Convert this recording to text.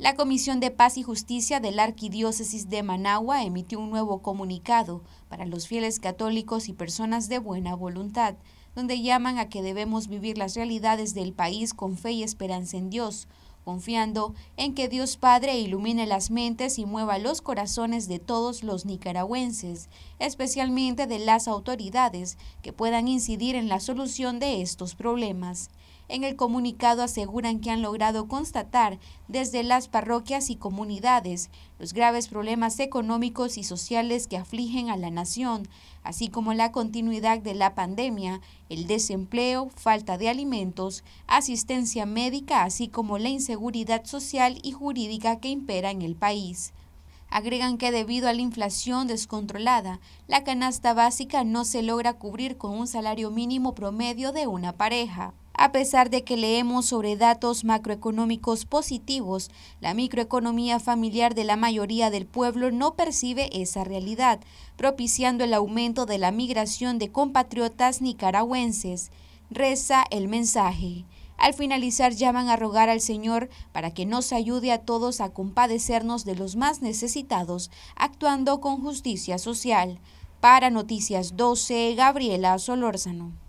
La Comisión de Paz y Justicia de la Arquidiócesis de Managua emitió un nuevo comunicado para los fieles católicos y personas de buena voluntad, donde llaman a que debemos vivir las realidades del país con fe y esperanza en Dios, confiando en que Dios Padre ilumine las mentes y mueva los corazones de todos los nicaragüenses, especialmente de las autoridades que puedan incidir en la solución de estos problemas. En el comunicado aseguran que han logrado constatar desde las parroquias y comunidades los graves problemas económicos y sociales que afligen a la nación, así como la continuidad de la pandemia, el desempleo, falta de alimentos, asistencia médica, así como la inseguridad social y jurídica que impera en el país. Agregan que debido a la inflación descontrolada, la canasta básica no se logra cubrir con un salario mínimo promedio de una pareja. A pesar de que leemos sobre datos macroeconómicos positivos, la microeconomía familiar de la mayoría del pueblo no percibe esa realidad, propiciando el aumento de la migración de compatriotas nicaragüenses. Reza el mensaje. Al finalizar llaman a rogar al Señor para que nos ayude a todos a compadecernos de los más necesitados, actuando con justicia social. Para Noticias 12, Gabriela Solórzano.